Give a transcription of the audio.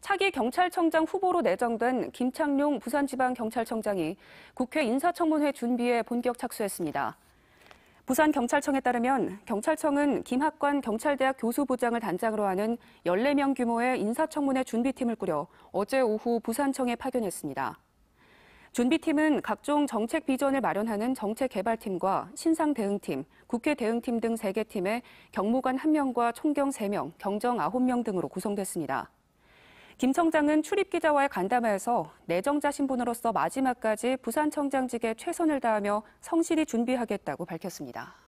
차기 경찰청장 후보로 내정된 김창룡 부산지방경찰청장이 국회 인사청문회 준비에 본격 착수했습니다. 부산경찰청에 따르면 경찰청은 김학관 경찰대학 교수부장을 단장으로 하는 14명 규모의 인사청문회 준비팀을 꾸려 어제 오후 부산청에 파견했습니다. 준비팀은 각종 정책 비전을 마련하는 정책개발팀과 신상대응팀, 국회대응팀 등 3개 팀에 경무관 1명과 총경 3명, 경정 9명 등으로 구성됐습니다. 김 청장은 출입기자와의 간담회에서 내정자 신분으로서 마지막까지 부산청장직에 최선을 다하며 성실히 준비하겠다고 밝혔습니다.